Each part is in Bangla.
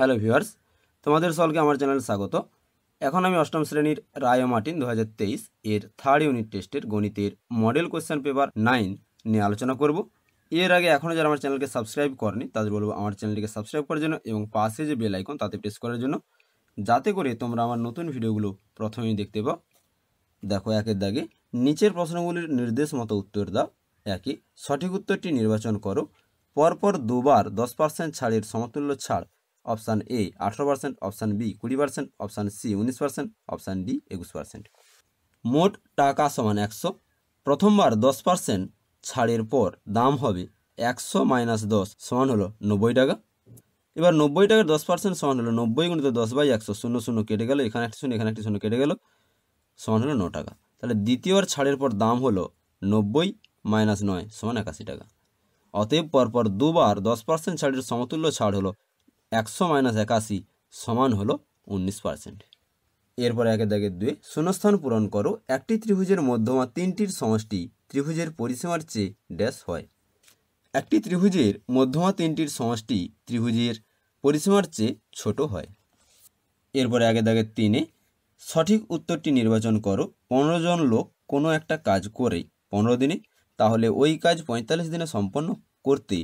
হ্যালো ভিউয়ার্স তোমাদের সলকে আমার চ্যানেল স্বাগত এখন আমি অষ্টম শ্রেণীর রায় মার্টিন দু এর থার্ড ইউনিট টেস্টের গণিতের মডেল কোয়েশ্চেন পেপার নাইন নিয়ে আলোচনা করব এর আগে এখনও যারা আমার চ্যানেলকে সাবস্ক্রাইব করেনি তাদের বলবো আমার চ্যানেলটিকে সাবস্ক্রাইব করার জন্য এবং পাশে যে বেল আইকন তাতে প্রেস করার জন্য যাতে করে তোমরা আমার নতুন ভিডিওগুলো প্রথমেই দেখতে পাও দেখো একের দাগে নিচের প্রশ্নগুলির নির্দেশ মতো উত্তর দাও একই সঠিক উত্তরটি নির্বাচন করো পরপর দুবার দশ পার্সেন্ট ছাড়ের সমতুল্য ছাড় অপশান এ আঠেরো পার্সেন্ট অপশান বি কুড়ি পার্সেন্ট অপশান সি উনিশ পার্সেন্ট অপশান ডি একুশ পার্সেন্ট মোট টাকা সমান একশো প্রথমবার দশ পার্সেন্ট ছাড়ের পর দাম হবে একশো মাইনাস দশ সমান হলো নব্বই টাকা এবার নব্বই টাকার দশ পার্সেন্ট সমান হলো নব্বই গুণিত দশ বাই একশো শূন্য শূন্য কেটে গেল এখানে একটি শূন্য এখানে একটি শূন্য কেটে গেল সমান হলো ন টাকা তাহলে দ্বিতীয়বার ছাড়ের পর দাম হলো নব্বই মাইনাস নয় সমান একাশি টাকা অতএব পরপর দুবার দশ পার্সেন্ট ছাড়ের সমতুল্য ছাড় হলো একশো মাইনাস একাশি সমান হলো উনিশ পার্সেন্ট এরপর একে দাগের দুয়ে শূন্যস্থান পূরণ করো একটি ত্রিভুজের মধ্যমা তিনটির সমষ্টি ত্রিভুজের পরিসীমার চেয়ে ড্যাশ হয় একটি ত্রিভুজের মধ্যমা তিনটির সমষ্টি ত্রিভুজের পরিসীমার চেয়ে ছোট হয় এরপরে আগে দাগে তিনে সঠিক উত্তরটি নির্বাচন করো পনেরো জন লোক কোনো একটা কাজ করে পনেরো দিনে তাহলে ওই কাজ পঁয়তাল্লিশ দিনে সম্পন্ন করতে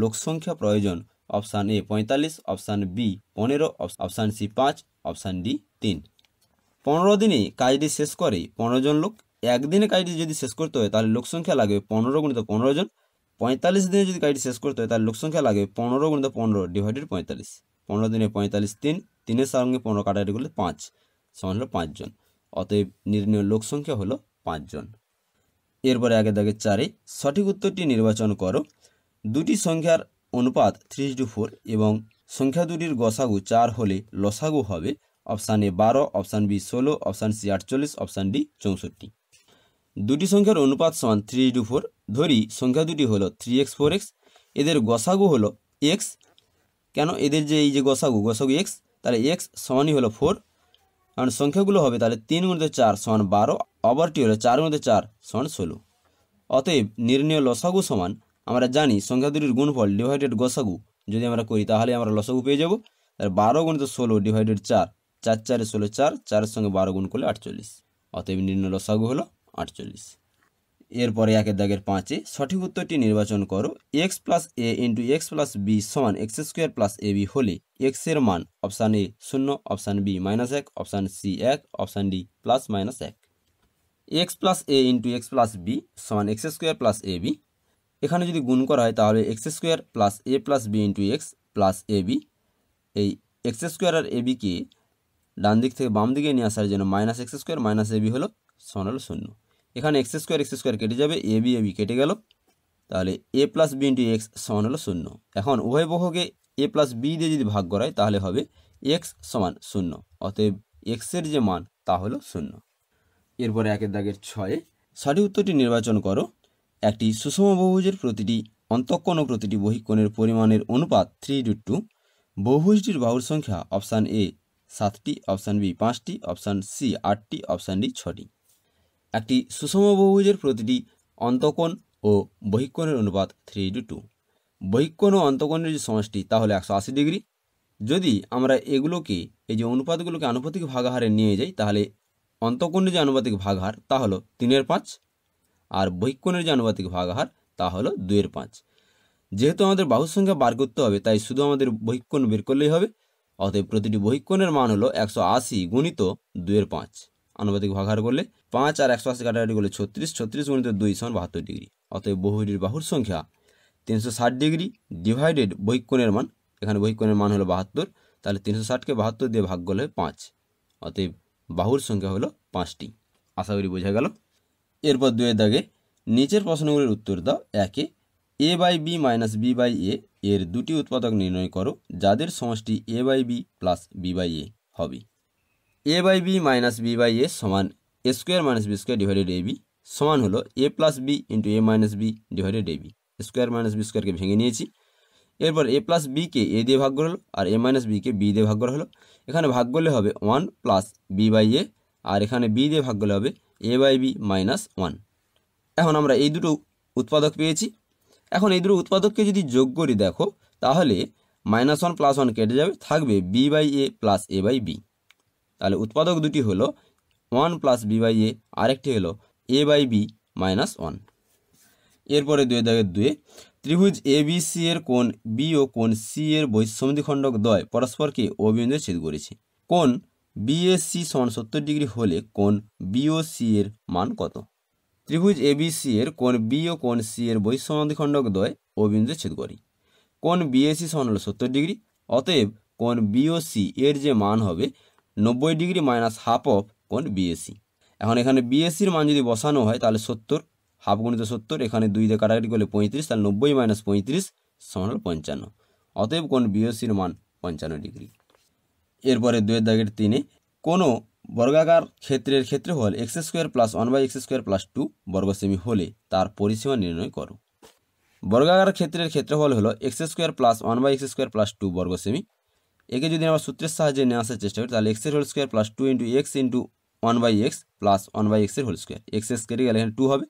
লোকসংখ্যা প্রয়োজন অপশান এ পঁয়তাল্লিশ অপশান বি পনেরো অপশান সি পাঁচ অপশান ডি তিন পনেরো দিনে কাজটি শেষ করে পনেরো জন লোক একদিনে কাজটি যদি শেষ করতে হয় তাহলে লোক সংখ্যা লাগবে পনেরো গুণিত পনেরো জন পঁয়তাল্লিশ দিনে যদি কাজটি শেষ করতে হয় তাহলে লোক সংখ্যা লাগবে পনেরো গুণিত পনেরো ডিভাইডেড পঁয়তাল্লিশ পনেরো দিনে পঁয়তাল্লিশ তিন তিনের সঙ্গে পনেরো কাটাকাটি করলে পাঁচ সমান হলো পাঁচজন অতএব নির্ণয় লোক সংখ্যা হলো পাঁচজন এরপরে আগে দাগে চারে সঠিক উত্তরটি নির্বাচন করো দুটি সংখ্যার অনুপাত থ্রি টু ফোর এবং সংখ্যা দুটির গসাগু চার হলে লসাগু হবে অপশান এ বারো অপশান বি ষোলো অপশান সি আটচল্লিশ অপশান ডি চৌষট্টি দুটি সংখ্যার অনুপাত সমান থ্রি টু ফোর ধরি সংখ্যা দুটি হলো থ্রি এক্স ফোর এক্স এদের গসাগু হলো এক্স কেন এদের যে এই যে গসাগু গসাগু এক্স তাহলে এক্স সমানই হলো ফোর কারণ সংখ্যাগুলো হবে তাহলে তিন গুণিত চার সমান বারো আবারটি হলো চার মধ্যে চার সমান ষোলো অতএব নির্ণয় লসাগু সমান আমরা জানি সংখ্যা দুটির গুণফল ডিভাইডেড গসাগু যদি আমরা করি তাহলে আমরা লসাগু পেয়ে যাব আর বারো গুণিত ষোলো ডিভাইডেড চার চার চারে ষোলো চার চারের সঙ্গে বারো গুণ করলে আটচল্লিশ অতএব নিম্ন লসাগু হলো আটচল্লিশ এরপরে একের দাগের পাঁচে সঠিক উত্তরটি নির্বাচন করো x plus a into x plus b সমান x square plus a b হলে এক্সের মান অপশান এ শূন্য অপশান বি মাইনাস এক অপশান সি এক অপশান ডি প্লাস মাইনাস এক x plus a into x plus b সমান x square plus a b এখানে যদি গুণ করা হয় তাহলে x square plus a plus b into x plus a b এই এক্স স্কোয়ার আর এ বিকে ডান দিক থেকে বাম দিকে নিয়ে আসার জন্য minus x square minus a b হলো সমান হলো শূন্য এখানে এক্স স্কোয়ার এক্স স্কোয়ার কেটে যাবে এ বি এ বি কেটে গেল তাহলে a plus b into x সমান হলো শূন্য এখন উভয় বহকে এ প্লাস বি দিয়ে যদি ভাগ করায় তাহলে হবে এক্স সমান শূন্য অতএব এক্সের যে মান তা হলো শূন্য এরপরে একের দাগের ছয়ে সঠিক উত্তরটি নির্বাচন করো একটি সুষম বহুভুজের প্রতিটি অন্তঃকোণ ও প্রতিটি বহিকোণের পরিমাণের অনুপাত থ্রি ডু টু বহুভুজটির বাহুর সংখ্যা অপশান এ সাতটি অপশান বি পাঁচটি অপশান সি আটটি অপশান ডি ছটি একটি সুষম বহুভুজের প্রতিটি অন্তকোণ ও বহিকোণের অনুপাত থ্রি টু টু বহিকোণ ও অন্তকোণের যে সমষ্টি তাহলে একশো আশি ডিগ্রি যদি আমরা এগুলোকে এই যে অনুপাতগুলোকে আনুপাতিক ভাগাহারে নিয়ে যাই তাহলে অন্তকোণের যে আনুপাতিক ভাগহার তা হলো তিনের পাঁচ আর বৈকোণের যে আনুপাতিক ভাগহার তা হলো দুয়ের পাঁচ যেহেতু আমাদের বাহুর সংখ্যা বার করতে হবে তাই শুধু আমাদের বহিক্ষণ বের করলেই হবে অতএব প্রতিটি বহিক্ষণের মান হলো একশো আশি গুণিত দুয়ের পাঁচ আনুপাতিক ভাগার করলে পাঁচ আর একশো আশি কাটাকাটি করলে ছত্রিশ ছত্রিশ গুণিত দুই সমান বাহাত্তর ডিগ্রি অতএব বহুটির বাহুর সংখ্যা তিনশো ষাট ডিগ্রি ডিভাইডেড বহিক্ষণের মান এখানে বহিক্ষণের মান হলো বাহাত্তর তাহলে তিনশো ষাটকে বাহাত্তর দিয়ে ভাগ করলে পাঁচ অতএব বাহুর সংখ্যা হলো পাঁচটি আশা করি বোঝা গেল এরপর দুয়ের দাগে নিচের প্রশ্নগুলির উত্তর দাও একে a by b minus b by a এর দুটি উৎপাদক নির্ণয় করো যাদের সমষ্টি a by b plus b by a হবে a by b minus b by a সমান a square minus b square divided a b সমান হলো a plus b into a minus b divided a b square minus b স্কোয়ারকে ভেঙে নিয়েছি এরপর এ প্লাস বিকে এ দিয়ে ভাগ করা আর এ মাইনাস বিকে বি দিয়ে ভাগ করা হলো এখানে ভাগ করলে হবে one plus b by a আর এখানে বি দিয়ে ভাগ করলে হবে a by b minus one এখন আমরা এই দুটো উৎপাদক পেয়েছি এখন এই দুটো উৎপাদককে যদি যোগ করি দেখো তাহলে মাইনাস ওয়ান প্লাস ওয়ান কেটে যাবে থাকবে b by a plus a by b তাহলে উৎপাদক দুটি হলো one plus b by a আরেকটি হলো a by b minus one এরপরে দুয়ে দাগের দুয়ে ত্রিভুজ এ বি সি এর কোন বি ও কোন সি এর বৈষম্যদ্বিখণ্ডক দয় পরস্পরকে ও বিন্দুতে ছেদ করেছে কোণ বিএসসি সমান সত্তর ডিগ্রি হলে কোন বিওসি এর মান কত ত্রিভুজ এবিসি এর কোন বি ও কোন সি এর খণ্ডক দ্বয় ও ছেদ করি কোন বিএসি সমান হলো সত্তর ডিগ্রি অতএব কোন বিওসি এর যে মান হবে নব্বই ডিগ্রি মাইনাস হাফ অফ কোন বিএসি এখন এখানে বিএসসির মান যদি বসানো হয় তাহলে সত্তর হাফ গুণিত সত্তর এখানে দুই দিয়ে কাটাকাটি করলে পঁয়ত্রিশ তাহলে নব্বই মাইনাস পঁয়ত্রিশ সমান হলো পঞ্চান্ন অতএব কোন বিএসসির মান পঞ্চান্ন ডিগ্রি এরপরে দুয়ের দাগের তিনে কোনো বর্গাকার ক্ষেত্রের ক্ষেত্রে হল x square plus one by x square plus two বর্গসেমি হলে তার পরিসীমা নির্ণয় করো বর্গাকার ক্ষেত্রের ক্ষেত্রফল হলো x square plus one by x square plus two বর্গসেমি একে যদি আমার সূত্রের সাহায্যে নিয়ে আসার চেষ্টা করি তাহলে এক্স এর whole square plus two into x into one by x plus one by এক্সের হোল স্কোয়ার এক্স স্কোয়ারে গেলে এখানে টু হবে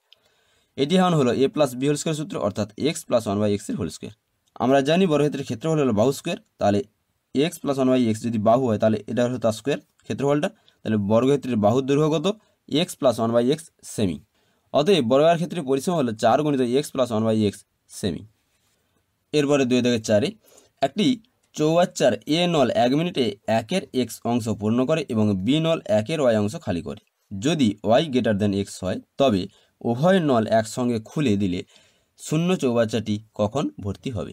এটি এখন হলো a plus b whole square সূত্র অর্থাৎ এক্স প্লাস ওয়ান বাই এক্সের হোল স্কোয়ার আমরা জানি বর্গক্ষেত্রের ক্ষেত্রফল হলো বাহু স্কোয়ার তাহলে x plus one by x যদি বাহু হয় তাহলে এটা হলো তার স্কোয়ার ক্ষেত্রফলটা তাহলে বর্গক্ষেত্রের বাহুর দৈর্ঘ্য কত x plus one by x সেমি অতএব বর্গার ক্ষেত্রে পরিসীমা হলো চার গণিত x plus one by x সেমি এরপরে দুই দাগের চারে একটি চৌবাচ্চার এ নল এক মিনিটে একের এক্স অংশ পূর্ণ করে এবং বি নল একের ওয়াই অংশ খালি করে যদি ওয়াই গ্রেটার দেন এক্স হয় তবে উভয় নল একসঙ্গে খুলে দিলে শূন্য চৌবাচ্চাটি কখন ভর্তি হবে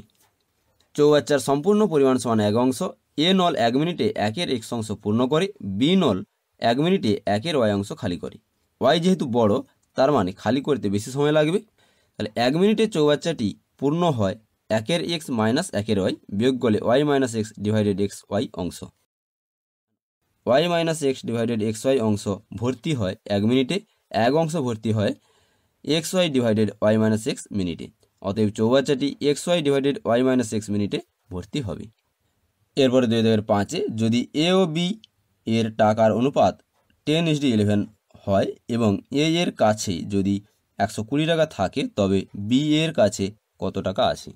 চৌবাচ্চার সম্পূর্ণ পরিমাণ সমান এক অংশ এ নল এক মিনিটে একের এক্স অংশ পূর্ণ করে বি নল এক মিনিটে একের ওয়াই অংশ খালি করে ওয়াই যেহেতু বড় তার মানে খালি করতে বেশি সময় লাগবে তাহলে এক মিনিটে চৌবাচ্চাটি পূর্ণ হয় একের এক্স মাইনাস একের ওয়াই বিয়োগ করলে y minus x divided x y অংশ y minus x divided x y অংশ ভর্তি হয় এক মিনিটে এক অংশ ভর্তি হয় x y divided y minus x মিনিটে অতএব চৌবাচ্চাটি x y divided y minus x মিনিটে ভর্তি হবে এরপরে দুই হাজার পাঁচে যদি এ ও বি এর টাকার অনুপাত টেন ইস ডি ইলেভেন হয় এবং এ এর কাছে যদি একশো কুড়ি টাকা থাকে তবে বি এর কাছে কত টাকা আছে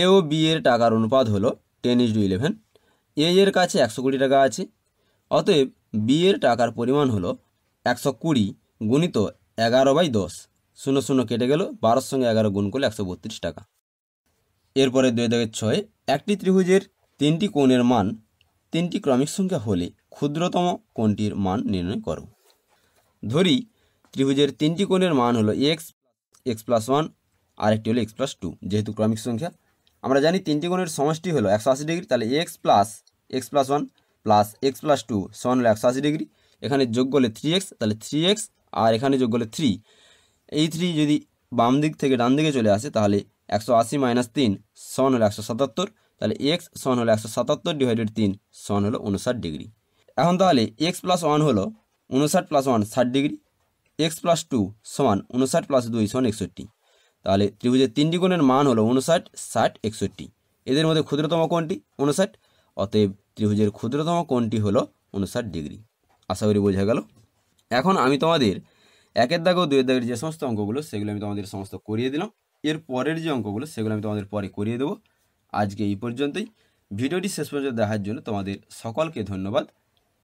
এ ও বি এর টাকার অনুপাত হলো ten is D eleven a এর কাছে একশো কুড়ি টাকা আছে অতএব বি এর টাকার পরিমাণ হলো একশো কুড়ি গুণিত এগারো বাই দশ শূন্য শূন্য কেটে গেল বারোর সঙ্গে এগারো গুণ করলে একশো বত্রিশ টাকা এরপরে দুই দাগের ছয় একটি ত্রিভুজের তিনটি কোণের মান তিনটি ক্রমিক সংখ্যা হলে ক্ষুদ্রতম কোণটির মান নির্ণয় করো ধরি ত্রিভুজের তিনটি কোণের মান হলো এক্স এক্স প্লাস ওয়ান আর একটি হলো এক্স প্লাস টু যেহেতু ক্রমিক সংখ্যা আমরা জানি তিনটি কোণের সমষ্টি হলো একশো আশি ডিগ্রি তাহলে x plus x plus one plus x plus two সমান হলো একশো আশি ডিগ্রি এখানে যোগ করলে থ্রি এক্স তাহলে থ্রি এক্স আর এখানে যোগ করলে থ্রি এই থ্রি যদি বাম দিক থেকে ডান দিকে চলে আসে তাহলে একশো আশি মাইনাস তিন সন হলো একশো সাতাত্তর তাহলে এক্স সন হলো একশো সাতাত্তর ডিভাইডেড তিন সন হলো উনষাট ডিগ্রি এখন তাহলে এক্স প্লাস ওয়ান হলো উনষাট প্লাস ওয়ান ষাট ডিগ্রি এক্স প্লাস টু সমান উনষাট প্লাস দুই সমান একষট্টি তাহলে ত্রিভুজের তিনটি কোণের মান হলো উনষাট ষাট একষট্টি এদের মধ্যে ক্ষুদ্রতম কোণটি উনষাট অতএব ত্রিভুজের ক্ষুদ্রতম কোণটি হলো উনষাট ডিগ্রি আশা করি বোঝা গেল এখন আমি তোমাদের একের দাগ ও দুয়ের দাগের যে সমস্ত অঙ্কগুলো সেগুলো আমি তোমাদের সমস্ত করিয়ে দিলাম এর পরের যে অঙ্কগুলো সেগুলো আমি তোমাদের পরে করিয়ে দেবো আজকে এই পর্যন্তই ভিডিওটি শেষ পর্যন্ত দেখার জন্য তোমাদের সকলকে ধন্যবাদ